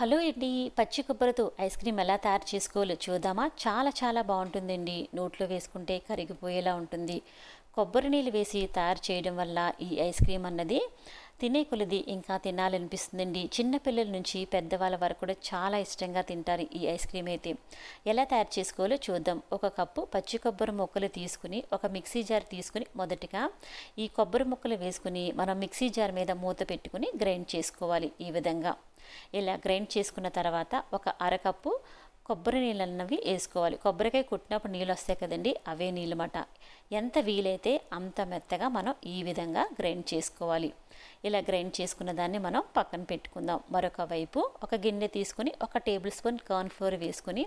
hello అండి పచ్చి కొబ్బరితో ice cream ఎలా తయారు చేసుకోవాలో చూద్దామా చాలా చాలా బాగుంటుందండి నోట్లో వేసుకుంటే కరిగిపోయేలా ఉంటుంది కొబ్బరి నీళ్ళు వేసి తయారు చేయడం వల్ల ఈ ఐస్ క్రీమ్ అన్నది తినే కొలది ఇంకా తినాలనిపిస్తుందండి చిన్నపిల్లల నుంచి పెద్దవాళ్ళ వరకు కూడా చాలా ఇష్టంగా తింటారు ఈ ఐస్ క్రీమ్ అయితే ఎలా తయారు చేసుకోవాలో చూద్దాం ఒక కప్పు పచ్చి కొబ్బరి ముక్కలు తీసుకుని ఒక మిక్సీ జార్ తీసుకుని మొదటిగా ఈ కొబ్బరి ముక్కలు వేసుకుని మనం మిక్సీ జార్ మీద మూత పెట్టుకుని గ్రైండ్ చేసుకోవాలి ఈ విధంగా ఇలా గ్రైండ్ చేసుకున్న తర్వాత ఒక అరకప్పు కొబ్బరి నీళ్ళు అన్నవి వేసుకోవాలి కొబ్బరికాయ కుట్టినప్పుడు నీళ్ళు వస్తాయి కదండి అవే నీళ్ళమాట ఎంత వీలైతే అంత మెత్తగా మనం ఈ విధంగా గ్రైండ్ చేసుకోవాలి ఇలా గ్రైండ్ చేసుకున్న దాన్ని మనం పక్కన పెట్టుకుందాం మరొక వైపు ఒక గిన్నె తీసుకుని ఒక టేబుల్ స్పూన్ కార్న్ ఫ్లోర్ వేసుకుని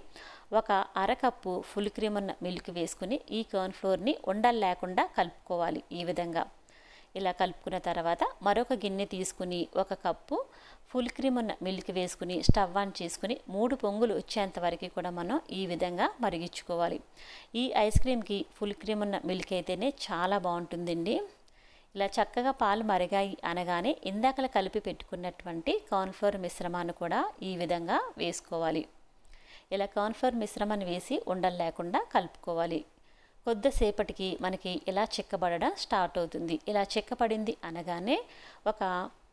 ఒక అరకప్పు ఫుల్ క్రీమ్ ఉన్న మిల్క్ వేసుకుని ఈ కార్న్ ఫ్లోర్ని ఉండలు లేకుండా కలుపుకోవాలి ఈ విధంగా ఇలా కలుపుకున్న తర్వాత మరొక గిన్నె తీసుకుని ఒక కప్పు ఫుల్ క్రీమ్ ఉన్న మిల్క్ వేసుకుని స్టవ్ ఆన్ చేసుకుని మూడు పొంగులు వచ్చేంత వరకు కూడా మనం ఈ విధంగా మరిగించుకోవాలి ఈ ఐస్ క్రీమ్కి ఫుల్ క్రీమ్ ఉన్న మిల్క్ అయితేనే చాలా బాగుంటుందండి ఇలా చక్కగా పాలు మరిగాయి అనగానే ఇందాకల కలిపి పెట్టుకున్నటువంటి కార్న్ఫ్లోర్ మిశ్రమాన్ని కూడా ఈ విధంగా వేసుకోవాలి ఇలా కార్న్ఫ్లోర్ మిశ్రమాన్ని వేసి ఉండలు లేకుండా కలుపుకోవాలి కొద్దిసేపటికి మనకి ఇలా చిక్కబడడం స్టార్ట్ అవుతుంది ఇలా చెక్కబడింది అనగానే ఒక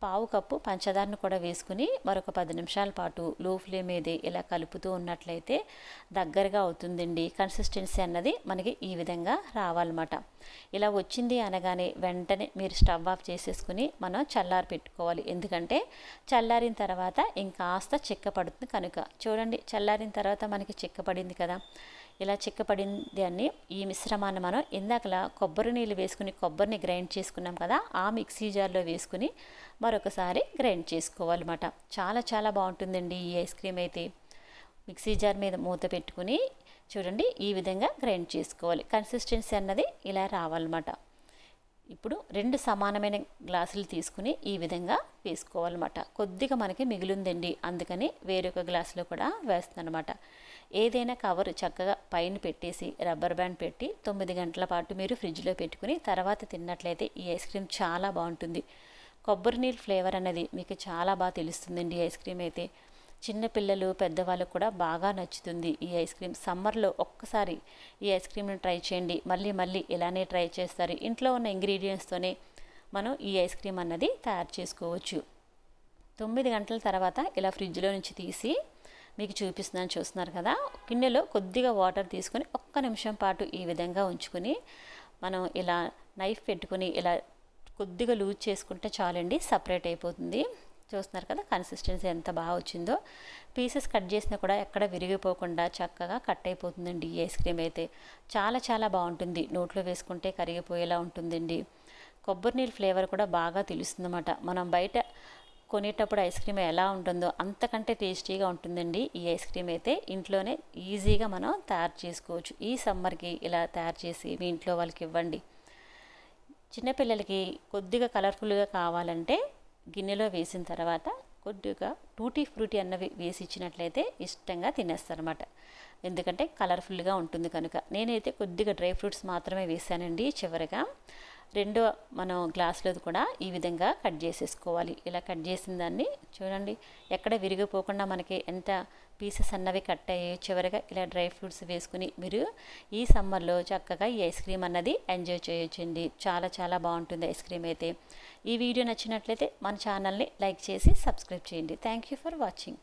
పావు కప్పు పంచదారను కూడా వేసుకుని మరొక పది నిమిషాల పాటు లో ఫ్లేమ్ మీదే ఇలా కలుపుతూ ఉన్నట్లయితే దగ్గరగా అవుతుందండి కన్సిస్టెన్సీ అన్నది మనకి ఈ విధంగా రావాలన్నమాట ఇలా వచ్చింది అనగానే వెంటనే మీరు స్టవ్ ఆఫ్ చేసేసుకుని మనం చల్లారి పెట్టుకోవాలి ఎందుకంటే చల్లారిన తర్వాత ఇంకాస్త ఆస్త పడుతుంది కనుక చూడండి చల్లారిన తర్వాత మనకి చిక్క పడింది కదా ఇలా చిక్కపడింది అన్ని ఈ మిశ్రమాన్ని మనం ఇందాకలా కొబ్బరి నీళ్ళు వేసుకుని కొబ్బరిని గ్రైండ్ చేసుకున్నాం కదా ఆ మిక్సీ జార్లో వేసుకుని మరొకసారి గ్రైండ్ చేసుకోవాలన్నమాట చాలా చాలా బాగుంటుందండి ఈ ఐస్ క్రీమ్ అయితే మిక్సీ జార్ మీద మూత పెట్టుకుని చూడండి ఈ విధంగా గ్రైండ్ చేసుకోవాలి కన్సిస్టెన్సీ అన్నది ఇలా రావాలన్నమాట ఇప్పుడు రెండు సమానమైన గ్లాసులు తీసుకుని ఈ విధంగా వేసుకోవాలన్నమాట కొద్దిగా మనకి మిగిలిందండి అందుకని వేరొక గ్లాసులో కూడా అనమాట ఏదైనా కవర్ చక్కగా పైన పెట్టేసి రబ్బర్ బ్యాండ్ పెట్టి తొమ్మిది గంటల పాటు మీరు ఫ్రిడ్జ్లో పెట్టుకుని తర్వాత తిన్నట్లయితే ఈ ఐస్ క్రీమ్ చాలా బాగుంటుంది కొబ్బరి నీళ్ళు ఫ్లేవర్ అనేది మీకు చాలా బాగా తెలుస్తుందండి ఐస్ క్రీమ్ అయితే చిన్నపిల్లలు పెద్దవాళ్ళకు కూడా బాగా నచ్చుతుంది ఈ ఐస్ క్రీమ్ సమ్మర్లో ఒక్కసారి ఈ ఐస్ క్రీమ్ని ట్రై చేయండి మళ్ళీ మళ్ళీ ఇలానే ట్రై చేస్తారు ఇంట్లో ఉన్న ఇంగ్రీడియంట్స్తోనే మనం ఈ ఐస్ క్రీమ్ అన్నది తయారు చేసుకోవచ్చు తొమ్మిది గంటల తర్వాత ఇలా ఫ్రిడ్జ్లో నుంచి తీసి మీకు చూపిస్తున్నాను చూస్తున్నారు కదా గిన్నెలో కొద్దిగా వాటర్ తీసుకొని ఒక్క నిమిషం పాటు ఈ విధంగా ఉంచుకొని మనం ఇలా నైఫ్ పెట్టుకుని ఇలా కొద్దిగా లూజ్ చేసుకుంటే చాలండి సపరేట్ అయిపోతుంది చూస్తున్నారు కదా కన్సిస్టెన్సీ ఎంత బాగా వచ్చిందో పీసెస్ కట్ చేసినా కూడా ఎక్కడ విరిగిపోకుండా చక్కగా కట్ అయిపోతుందండి ఈ ఐస్ క్రీమ్ అయితే చాలా చాలా బాగుంటుంది నోట్లో వేసుకుంటే కరిగిపోయేలా ఉంటుందండి కొబ్బరి నీళ్ళ ఫ్లేవర్ కూడా బాగా తెలుస్తుందన్నమాట మనం బయట కొనేటప్పుడు ఐస్ క్రీమ్ ఎలా ఉంటుందో అంతకంటే టేస్టీగా ఉంటుందండి ఈ ఐస్ క్రీమ్ అయితే ఇంట్లోనే ఈజీగా మనం తయారు చేసుకోవచ్చు ఈ సమ్మర్కి ఇలా తయారు చేసి మీ ఇంట్లో వాళ్ళకి ఇవ్వండి చిన్నపిల్లలకి కొద్దిగా కలర్ఫుల్గా కావాలంటే గిన్నెలో వేసిన తర్వాత కొద్దిగా టూటీ ఫ్రూటీ అన్నవి వేసి ఇచ్చినట్లయితే ఇష్టంగా తినేస్తారనమాట ఎందుకంటే కలర్ఫుల్గా ఉంటుంది కనుక నేనైతే కొద్దిగా డ్రై ఫ్రూట్స్ మాత్రమే వేశానండి చివరిగా రెండో మనం గ్లాసులో కూడా ఈ విధంగా కట్ చేసేసుకోవాలి ఇలా కట్ చేసిన దాన్ని చూడండి ఎక్కడ విరిగిపోకుండా మనకి ఎంత పీసెస్ అన్నవి కట్ అయ్యి చివరిగా ఇలా డ్రై ఫ్రూట్స్ వేసుకుని మీరు ఈ సమ్మర్లో చక్కగా ఈ ఐస్ క్రీమ్ అన్నది ఎంజాయ్ చేయొచ్చండి చాలా చాలా బాగుంటుంది ఐస్ క్రీమ్ అయితే ఈ వీడియో నచ్చినట్లయితే మన ఛానల్ని లైక్ చేసి సబ్స్క్రైబ్ చేయండి థ్యాంక్ యూ ఫర్ వాచింగ్